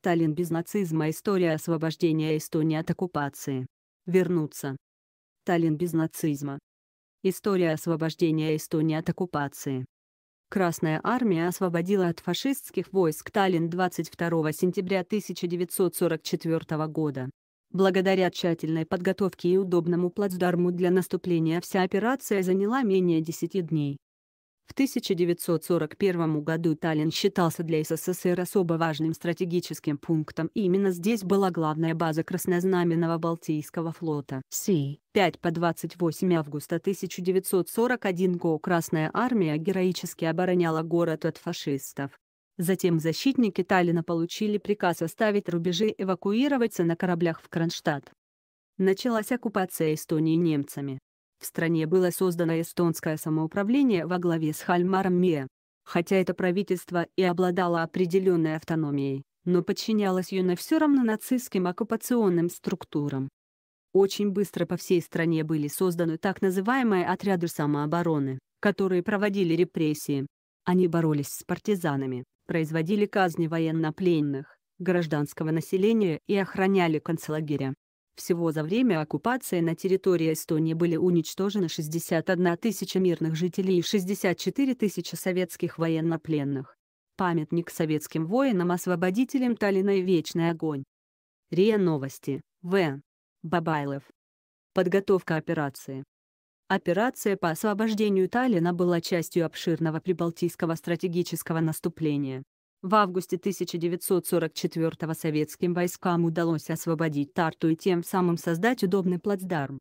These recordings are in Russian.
Таллин без нацизма. История освобождения Эстонии от оккупации. Вернуться. Таллин без нацизма. История освобождения Эстонии от оккупации. Красная армия освободила от фашистских войск Таллин 22 сентября 1944 года. Благодаря тщательной подготовке и удобному плацдарму для наступления вся операция заняла менее 10 дней. В 1941 году Таллин считался для СССР особо важным стратегическим пунктом, и именно здесь была главная база Краснознаменного Балтийского флота. Си. 5 по 28 августа 1941 года Красная Армия героически обороняла город от фашистов. Затем защитники Таллина получили приказ оставить рубежи и эвакуироваться на кораблях в Кронштадт. Началась оккупация Эстонии немцами. В стране было создано эстонское самоуправление во главе с Хальмаром Мия. Хотя это правительство и обладало определенной автономией, но подчинялось Юна все равно нацистским оккупационным структурам. Очень быстро по всей стране были созданы так называемые отряды самообороны, которые проводили репрессии. Они боролись с партизанами, производили казни военнопленных, гражданского населения и охраняли концлагеря. Всего за время оккупации на территории Эстонии были уничтожены 61 тысяча мирных жителей и 64 тысячи советских военнопленных. Памятник советским воинам-освободителям Таллина и Вечный огонь. РИА Новости, В. Бабайлов. Подготовка операции. Операция по освобождению Таллина была частью обширного прибалтийского стратегического наступления. В августе 1944-го советским войскам удалось освободить Тарту и тем самым создать удобный плацдарм.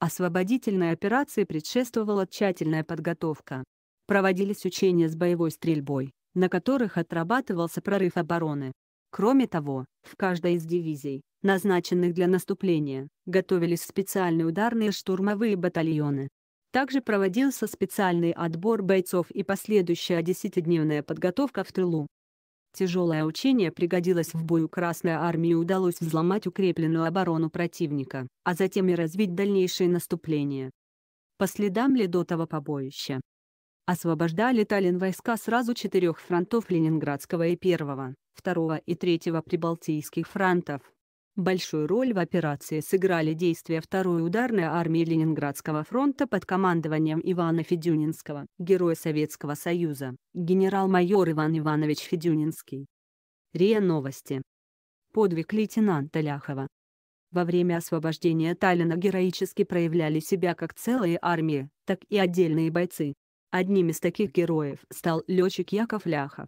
Освободительной операции предшествовала тщательная подготовка. Проводились учения с боевой стрельбой, на которых отрабатывался прорыв обороны. Кроме того, в каждой из дивизий, назначенных для наступления, готовились специальные ударные штурмовые батальоны. Также проводился специальный отбор бойцов и последующая десятидневная подготовка в тылу. Тяжелое учение пригодилось в бою Красной армии удалось взломать укрепленную оборону противника, а затем и развить дальнейшее наступление. По следам Ледотова побоища. Освобождали Таллин войска сразу четырех фронтов Ленинградского и Первого, Второго и Третьего Прибалтийских фронтов, Большую роль в операции сыграли действия второй ударной армии Ленинградского фронта под командованием Ивана Федюнинского, героя Советского Союза, генерал-майор Иван Иванович Федюнинский. РИА Новости. Подвиг лейтенанта Ляхова. Во время освобождения Таллина героически проявляли себя как целые армии, так и отдельные бойцы. Одним из таких героев стал летчик Яков Ляхов.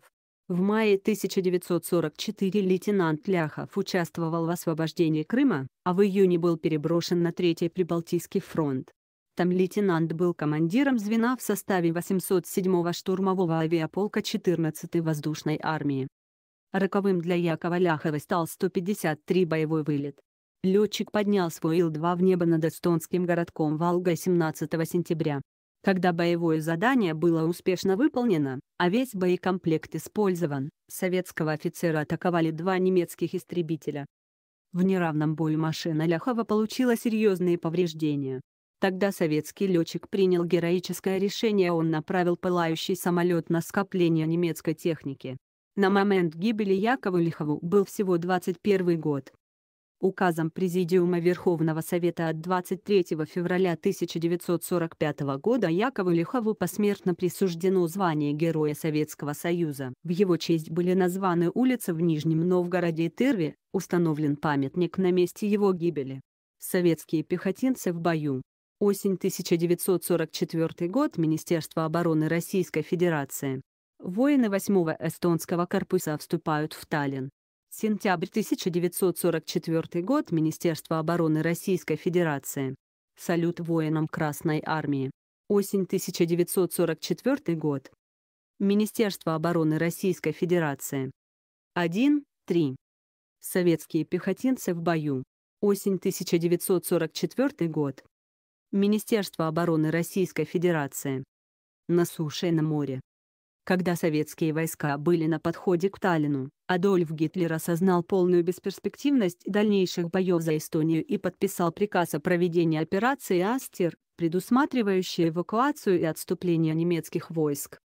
В мае 1944 лейтенант Ляхов участвовал в освобождении Крыма, а в июне был переброшен на Третий Прибалтийский фронт. Там лейтенант был командиром звена в составе 807-го штурмового авиаполка 14-й воздушной армии. Роковым для Якова Ляхова стал 153 боевой вылет. Летчик поднял свой Ил-2 в небо над эстонским городком Валга 17 сентября. Когда боевое задание было успешно выполнено, а весь боекомплект использован, советского офицера атаковали два немецких истребителя. В неравном бою машина Ляхова получила серьезные повреждения. Тогда советский летчик принял героическое решение, он направил пылающий самолет на скопление немецкой техники. На момент гибели Якову Лихову был всего 21 год указом Президиума Верховного Совета от 23 февраля 1945 года Якову Лихову посмертно присуждено звание Героя Советского Союза. В его честь были названы улицы в Нижнем Новгороде и Тырве, установлен памятник на месте его гибели. Советские пехотинцы в бою. Осень 1944 год Министерство обороны Российской Федерации. Воины 8-го эстонского корпуса вступают в Таллин. Сентябрь 1944 год. Министерство обороны Российской Федерации. Салют воинам Красной Армии. Осень 1944 год. Министерство обороны Российской Федерации. 1, 3. Советские пехотинцы в бою. Осень 1944 год. Министерство обороны Российской Федерации. На суше и на море. Когда советские войска были на подходе к Таллину, Адольф Гитлер осознал полную бесперспективность дальнейших боев за Эстонию и подписал приказ о проведении операции «Астер», предусматривающей эвакуацию и отступление немецких войск.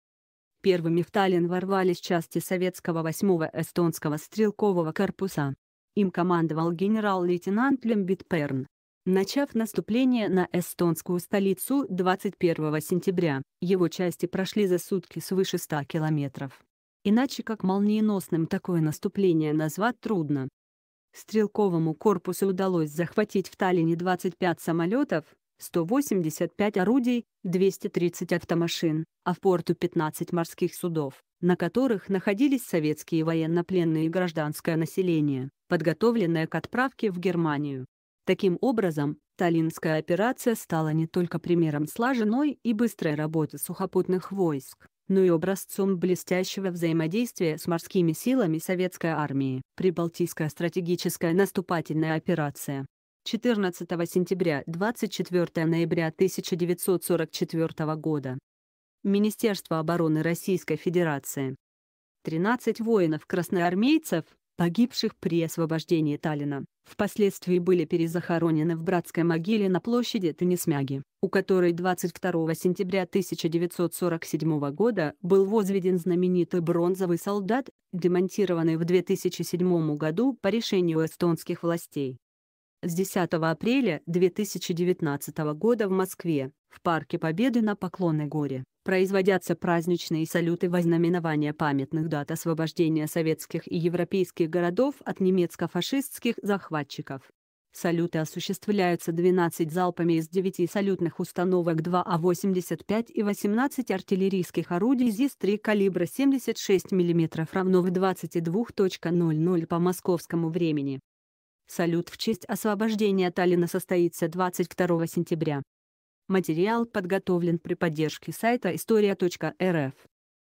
Первыми в Таллин ворвались части советского 8-го эстонского стрелкового корпуса. Им командовал генерал-лейтенант Лембит Перн. Начав наступление на эстонскую столицу 21 сентября, его части прошли за сутки свыше 100 километров. Иначе как молниеносным такое наступление назвать трудно. Стрелковому корпусу удалось захватить в Таллине 25 самолетов, 185 орудий, 230 автомашин, а в порту 15 морских судов, на которых находились советские военнопленные и гражданское население, подготовленное к отправке в Германию. Таким образом, Таллинская операция стала не только примером слаженной и быстрой работы сухопутных войск, но и образцом блестящего взаимодействия с морскими силами советской армии. Прибалтийская стратегическая наступательная операция 14 сентября 24 ноября 1944 года. Министерство обороны Российской Федерации. 13 воинов-красноармейцев, погибших при освобождении Таллина, впоследствии были перезахоронены в братской могиле на площади Тенесмяги, у которой 22 сентября 1947 года был возведен знаменитый бронзовый солдат, демонтированный в 2007 году по решению эстонских властей. С 10 апреля 2019 года в Москве, в Парке Победы на Поклонной горе, производятся праздничные салюты во знаменование памятных дат освобождения советских и европейских городов от немецко-фашистских захватчиков. Салюты осуществляются 12 залпами из 9 салютных установок 2А85 и 18 артиллерийских орудий ЗИС-3 калибра 76 мм равно в 22.00 по московскому времени. Салют в честь освобождения Таллина состоится 22 сентября. Материал подготовлен при поддержке сайта история.рф.